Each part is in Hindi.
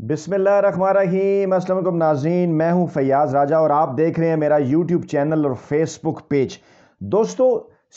बिसमीम अल्लाम नाजीन मैं हूं फयाज राजा और आप देख रहे हैं मेरा यूट्यूब चैनल और फेसबुक पेज दोस्तों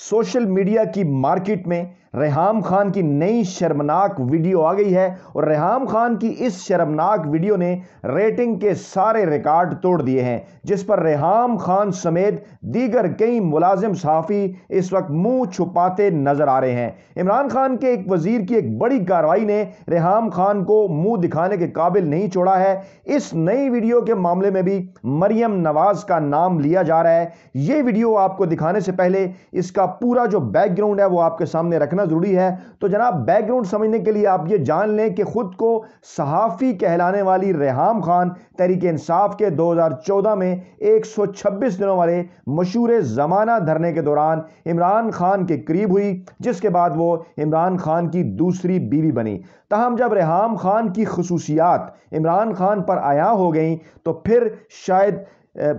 सोशल मीडिया की मार्केट में रेहम खान की नई शर्मनाक वीडियो आ गई है और रेहम खान की इस शर्मनाक वीडियो ने रेटिंग के सारे रिकॉर्ड तोड़ दिए हैं जिस पर रेहम खान समेत दीगर कई मुलाजिम सहाफ़ी इस वक्त मुंह छुपाते नजर आ रहे हैं इमरान खान के एक वजीर की एक बड़ी कार्रवाई ने रेहम खान को मुंह दिखाने के काबिल नहीं छोड़ा है इस नई वीडियो के मामले में भी मरियम नवाज का नाम लिया जा रहा है ये वीडियो आपको दिखाने से पहले इसका पूरा जो बैकग्राउंड है वो आपके सामने रखना होना ज़रूरी है तो जनाब बैकग्राउंड समझने के लिए आप ये जान लें कि ख़ुद को सहाफ़ी कहलाने वाली रेहाम खान तहरीक इंसाफ के 2014 में 126 दिनों वाले मशहूर ज़माना धरने के दौरान इमरान खान के करीब हुई जिसके बाद वो इमरान खान की दूसरी बीवी बनी तहम जब रेहाम खान की खसूसियात इमरान खान पर आया हो गई तो फिर शायद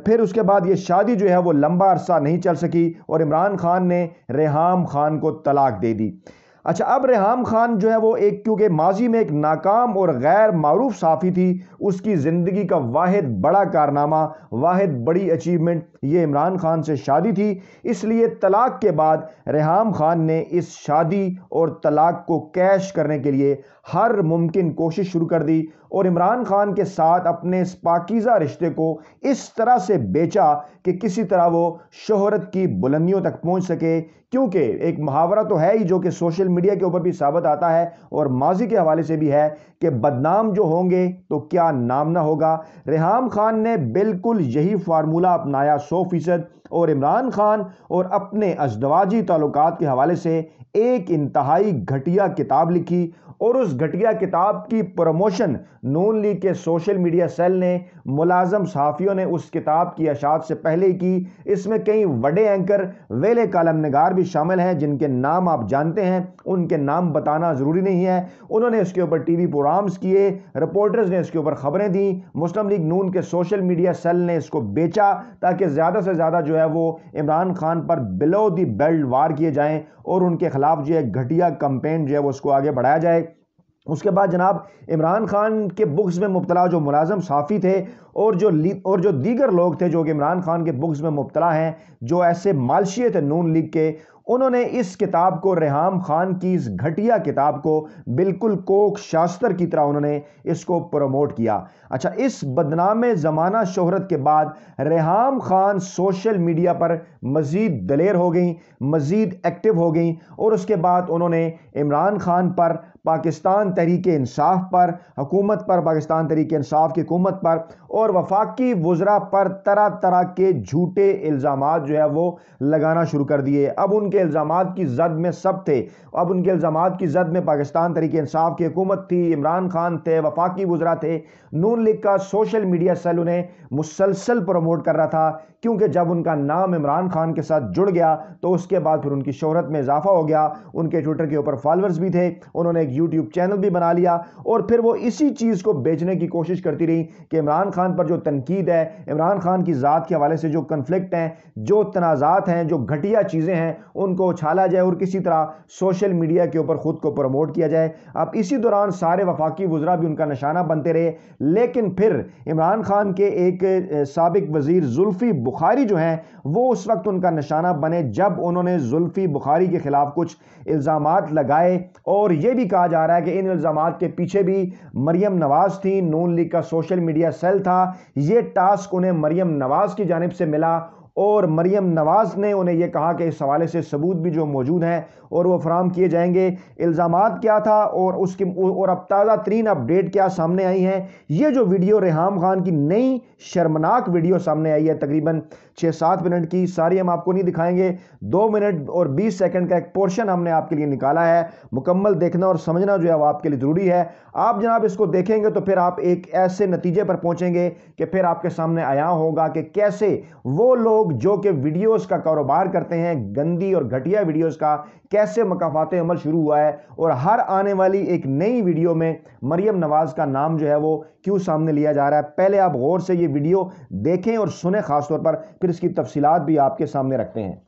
फिर उसके बाद ये शादी जो है वो लंबा अरसा नहीं चल सकी और इमरान खान ने रेहाम खान को तलाक दे दी अच्छा अब रेहम खान जो है वो एक क्योंकि माजी में एक नाकाम और गैर मरूफ साफ़ी थी उसकी ज़िंदगी का वाद बड़ा कारनामा वाद बड़ी अचीवमेंट ये इमरान खान से शादी थी इसलिए तलाक के बाद रेहम खान ने इस शादी और तलाक को कैश करने के लिए हर मुमकिन कोशिश शुरू कर दी और इमरान खान के साथ अपने इस पाकिज़ा रिश्ते को इस तरह से बेचा कि किसी तरह वो शहरत की बुलंदियों तक पहुँच सके क्योंकि एक मुहावरा तो है ही जो कि सोशल मीडिया के ऊपर भी साबित आता है और माजी के हवाले से भी है कि बदनाम जो होंगे तो क्या नाम ना होगा रेहाम खान ने बिल्कुल यही फार्मूला अपनाया सौ फीसद और इमरान खान और अपने अजदवाजी ताल्लुक के हवाले से एक इंतहाई घटिया किताब लिखी और उस घटिया किताब की प्रमोशन नून लीग के सोशल मीडिया सेल ने मुलाजम सहाफ़ियों ने उस किताब की अशात से पहले ही की इसमें कई बड़े एंकर वेले कलम नगार भी शामिल हैं जिनके नाम आप जानते हैं उनके नाम बताना ज़रूरी नहीं है उन्होंने उसके ऊपर टी वी प्रोग्राम्स किए रिपोर्टर्स ने इसके ऊपर ख़बरें दी मुस्लिम लीग नून के सोशल मीडिया सेल ने इसको बेचा ताकि ज़्यादा से ज़्यादा जो है वो इमरान खान पर बिलो दी बेल्ट वार किए जाएँ और उनके खिलाफ जो है घटिया कंपेन जो है वो उसको आगे बढ़ाया जाए उसके बाद जनाब इमरान खान के बुक्स में मुबतला जो मुलाजम साफ़ी थे और जो और जो दीगर लोग थे जो कि इमरान खान के बुक्स में मुबतला हैं जो ऐसे मालशियत नून लीग के उन्होंने इस किताब को रेहम खान की इस घटिया किताब को बिल्कुल कोक शास्त्र की तरह उन्होंने इसको प्रमोट किया अच्छा इस बदनाम ज़माना शोहरत के बाद रेहम खान सोशल मीडिया पर मज़ीद दलेर हो गई मज़ीद एक्टिव हो गई और उसके बाद उन्होंने इमरान खान पर पाकिस्तान तहरीक इंसाफ पर हुकूमत पर पाकिस्तान तहरीक इंसाफ की हुकूमत पर और वफाकी वज्रा पर तरह तरह के झूठे इल्ज़ाम जो है वो लगाना शुरू कर दिए अब उनके उनके इल्ज़ाम की जद में सब थे अब उनके इल्ज़ाम की जद में पाकिस्तान तरीके इंसाफ की हुकूमत थी इमरान खान थे वफाकी गुजरा थे नून लीग का सोशल मीडिया सेल उन्हें मुसलसल प्रमोट कर रहा था क्योंकि जब उनका नाम इमरान खान के साथ जुड़ गया तो उसके बाद फिर उनकी शोहरत में इजाफा हो गया उनके ट्विटर के ऊपर फॉलोअर्स भी थे उन्होंने एक यूट्यूब चैनल भी बना लिया और फिर वो इसी चीज़ को बेचने की कोशिश करती रही कि इमरान खान पर जो तनकीद है इमरान खान की ज़ात के हवाले से जो कन्फ्लिक्ट जो तनाज़ात हैं जो घटिया चीज़ें हैं उनको उछाला जाए और किसी तरह सोशल मीडिया के ऊपर ख़ुद को प्रमोट किया जाए अब इसी दौरान सारे वफाकी वजरा भी उनका निशाना बनते रहे लेकिन फिर इमरान खान के एक सबक वज़ीर जुल्फ़ी बुखारी जो हैं वो उस वक्त उनका निशाना बने जब उन्होंने जुल्फ़ी बुखारी के ख़िलाफ़ कुछ इल्ज़ाम लगाए और ये भी कहा जा रहा है कि इन इल्ज़ाम के पीछे भी मरियम नवाज़ थी नून लीग का सोशल मीडिया सेल था ये टास्क उन्हें मरियम नवाज़ की जानब से मिला और मरियम नवाज़ ने उन्हें यह कहा कि इस हवाले से सबूत भी जो मौजूद हैं और वह फराम किए जाएंगे इल्ज़ाम क्या था और उसके और अब ताज़ा तरीन अपडेट क्या सामने आई है ये जो वीडियो रेहम खान की नई शर्मनाक वीडियो सामने आई है तकरीबन छः सात मिनट की सारी हम आपको नहीं दिखाएंगे दो मिनट और बीस सेकेंड का एक पोर्शन हमने आपके लिए निकाला है मुकम्मल देखना और समझना जो है वो आपके लिए ज़रूरी है आप जनाब इसको देखेंगे तो फिर आप एक ऐसे नतीजे पर पहुँचेंगे कि फिर आपके सामने आया होगा कि कैसे वो लोग लोग जो कि वीडियोस का कारोबार करते हैं गंदी और घटिया वीडियोस का कैसे मकाफात अमल शुरू हुआ है और हर आने वाली एक नई वीडियो में मरियम नवाज़ का नाम जो है वो क्यों सामने लिया जा रहा है पहले आप गौर से ये वीडियो देखें और सुने ख़ासतौर पर फिर इसकी तफसीत भी आपके सामने रखते हैं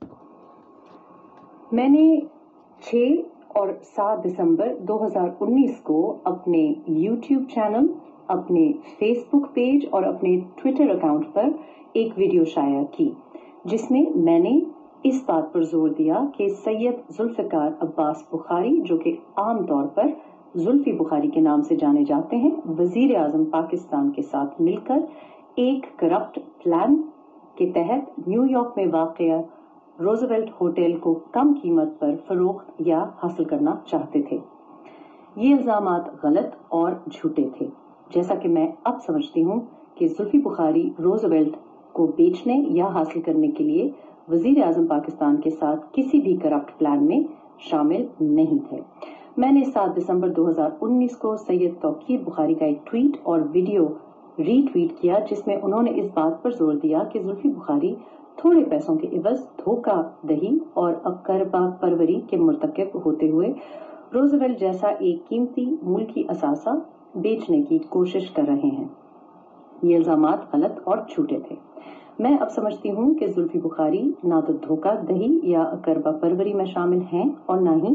मैंने छः और सात दिसंबर 2019 को अपने यूट्यूब चैनल अपने फेसबुक पेज और अपने ट्विटर अकाउंट पर एक वीडियो शाया की जिसमें मैंने इस बात पर जोर दिया कि सैयद जुल्फिकार अब्बास बुखारी जो कि आम तौर पर जुल्फी बुखारी के नाम से जाने जाते हैं वजीर आजम पाकिस्तान के साथ मिलकर एक करप्ट प्लान के तहत न्यूयॉर्क में वाक़ रोजवेल्ट होटल को कम कीमत पर फरोख्त या हासिल करना चाहते थे ये इल्ज़ाम गलत और झूठे थे जैसा कि मैं अब समझती हूँ कि जुल्फी बुखारी रोजवेल्ट को बेचने या हासिल करने के लिए वजीर आजम पाकिस्तान के साथ किसी भी करप्ट प्लान में शामिल नहीं थे मैंने 7 दिसंबर 2019 को सैयद तोकीर बुखारी का एक ट्वीट और वीडियो रीट्वीट किया जिसमें उन्होंने इस बात पर जोर दिया कि जुल्फी बुखारी थोड़े पैसों के इवज धोखा दही और अकरबा परवरी के मरतकब होते हुए रोजवेल जैसा एक कीमती मुल्की असासा बेचने की कोशिश कर रहे हैं ये इल्जाम गलत और छूटे थे मैं अब समझती हूँ कि जुल्फी बुखारी ना तो धोखा दही या अकरबा परवरी में शामिल हैं और ना ही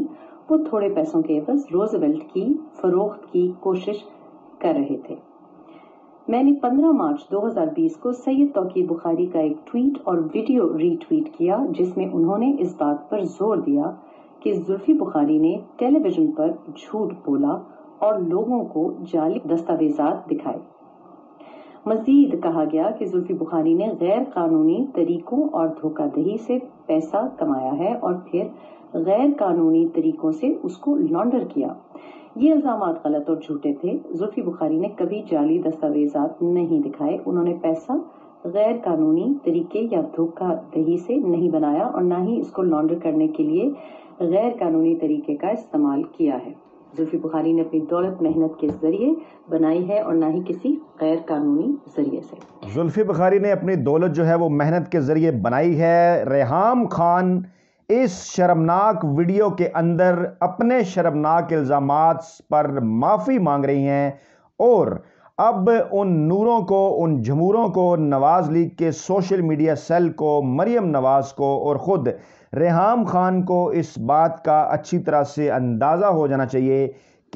वो थोड़े पैसों के बस रोजवेल्ट की फरोख्त की कोशिश कर रहे थे मैंने 15 मार्च 2020 को सैयद तोकी बुखारी का एक ट्वीट और वीडियो रीट्वीट किया जिसमें उन्होंने इस बात पर जोर दिया कि जुल्फी बुखारी ने टेलीविजन पर झूठ बोला और लोगों को जाली दस्तावेजात दिखाए मजीद कहा गया कि जुल्फी बुखारी ने गैर कानूनी तरीकों और धोखाधड़ी से पैसा कमाया है और फिर गैर कानूनी तरीकों से उसको लॉन्डर किया ये इल्जाम गलत और झूठे थे जुल्फी बुखारी ने कभी जाली दस्तावेज़ात नहीं दिखाए उन्होंने पैसा गैर कानूनी तरीके या धोखाधड़ी से नहीं बनाया और ना ही इसको लॉन्डर करने के लिए गैर कानूनी तरीके का इस्तेमाल किया है जुल्फी बुखारी ने अपनी दौलत मेहनत के जरिए बनाई है और ना ही किसी गैर कानूनी जरिए से जुल्फी बुखारी ने अपनी दौलत जो है वो मेहनत के जरिए बनाई है रेहाम खान इस शर्मनाक वीडियो के अंदर अपने शर्मनाक इल्ज़ाम पर माफ़ी मांग रही हैं और अब उन नूरों को उन जमूरों को नवाज़ लीग के सोशल मीडिया सेल को मरियम नवाज़ को और ख़ुद रेहम ख़ान को इस बात का अच्छी तरह से अंदाज़ा हो जाना चाहिए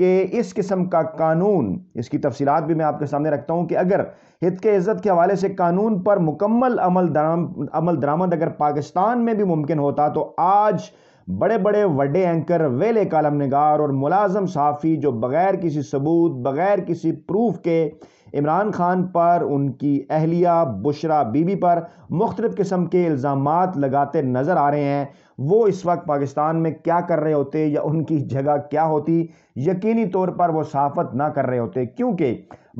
कि इस किस्म का कानून इसकी तफसीत भी मैं आपके सामने रखता हूँ कि अगर हित के इज़्ज़त के हवाले से कानून पर मुकम्मल अमल दराम अमल दरामद अगर पाकिस्तान में भी मुमकिन होता तो आज बड़े बड़े वडे एंकर वेले कलम नगार और मुलाजम साफ़ी जो बग़ैर किसी सबूत बग़ैर किसी प्रूफ के इमरान खान पर उनकी अहलिया बुशरा बीबी पर मुख्तलिफ़ किस्म के इल्ज़ाम लगाते नज़र आ रहे हैं वो इस वक्त पाकिस्तान में क्या कर रहे होते या उनकी जगह क्या होती यकीनी तौर पर वो सहाफ़त ना कर रहे होते क्योंकि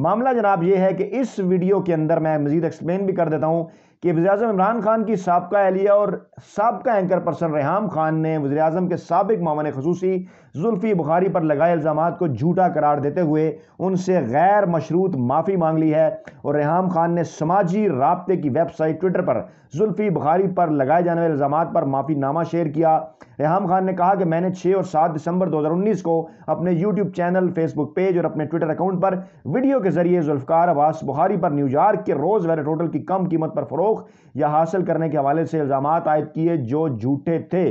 मामला जनाब ये है कि इस वीडियो के अंदर मैं मज़ीद एक्सप्लेन भी कर देता हूँ कि वजी अजम इमरान खान की सबका एहलिया और सबका एंकर पर्सन रेहम खान ने वजी अजम के सबक मामन खसूसी जुल्फ़ी बुखारी पर लगाए इल्ज़ाम को झूठा करार देते हुए उनसे गैर मशरूत माफ़ी मांग ली है और रेहम खान ने समाजी रबते की वेबसाइट ट्विटर पर जुल्फ़ी बुखारी पर लगाए जाने वाले इल्ज़ाम पर माफ़ीनामा शेयर किया रेहम खान ने कहा कि मैंने छः और सात दिसंबर दो हज़ार उन्नीस को अपने यूट्यूब चैनल फेसबुक पेज और अपने ट्विटर अकाउंट पर वीडियो के जरिए जुल्फ़ार अब्बास बुखारी पर न्यूयॉर्क के रोज़ वेरे टोटल की कम कीमत पर फरोख फरोख या हासिल करने के हवाले से इल्ज़ाम आयद किए जो झूठे थे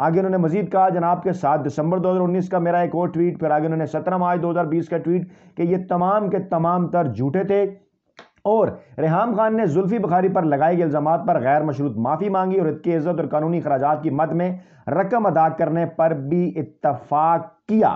आगे उन्होंने मजीद कहा जनाब के सात दिसंबर 2019 का मेरा एक और ट्वीट फिर आगे उन्होंने सत्रह मार्च 2020 का ट्वीट कि ये तमाम के तमाम तर झूठे थे और रेहम खान ने जुल्फी बखारी पर लगाए गए इल्ज़ाम पर गैर मशरूत माफ़ी मांगी और इसकी इज्जत और कानूनी अखराज की मद में रकम अदा करने पर भी इतफाक़ किया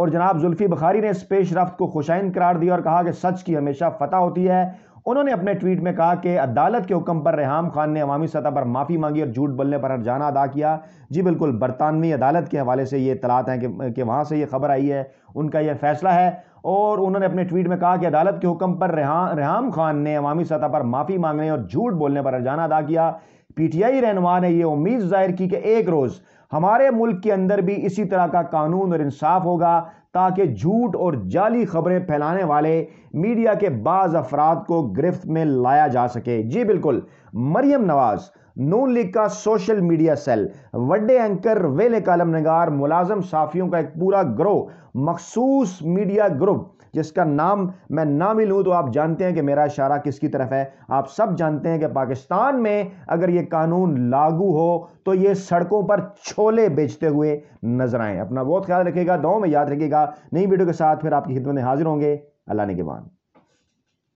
और जनाब जुल्फी बखारी ने इस पेशरफ को खुशाइन करार दिया और कहा कि सच की हमेशा फतह होती है उन्होंने अपने ट्वीट में कहा कि अदालत के हुक्म पर रेहम खान ने अवामी सतह पर माफ़ी मांगी और झूठ बोलने पर हरजाना अदा किया जी बिल्कुल बरतानवी अदालत के हवाले से ये इतलात हैं कि, कि वहाँ से ये खबर आई है उनका यह फैसला है और उन्होंने अपने ट्वीट में कहा कि अदालत के हुक्म पर रेहम खान ने अवामी सतह पर माफ़ी मांगने और झूठ बोलने पर हरजाना अदा किया पी टी आई रहनुमा ने यह उम्मीद जाहिर की कि एक रोज़ हमारे मुल्क के अंदर भी इसी तरह का कानून और इंसाफ होगा ताकि झूठ और जाली खबरें फैलाने वाले मीडिया के बाज़ अफराद को गिरफ्त में लाया जा सके जी बिल्कुल मरियम नवाज़ नू लीग का सोशल मीडिया सेल वे एंकर वेले कलम नगार मुलाजम साफियों का एक पूरा ग्रोह मखसूस मीडिया ग्रुप जिसका नाम मैं ना भी लूँ तो आप जानते हैं कि मेरा इशारा किसकी तरफ है आप सब जानते हैं कि पाकिस्तान में अगर ये कानून लागू हो तो ये सड़कों पर छोले बेचते हुए नजर आएँ अपना बहुत ख्याल रखेगा दो में याद रखेगा नई वीडियो के साथ फिर आपकी खिदमत में हाजिर होंगे अल्लाह ने के बाद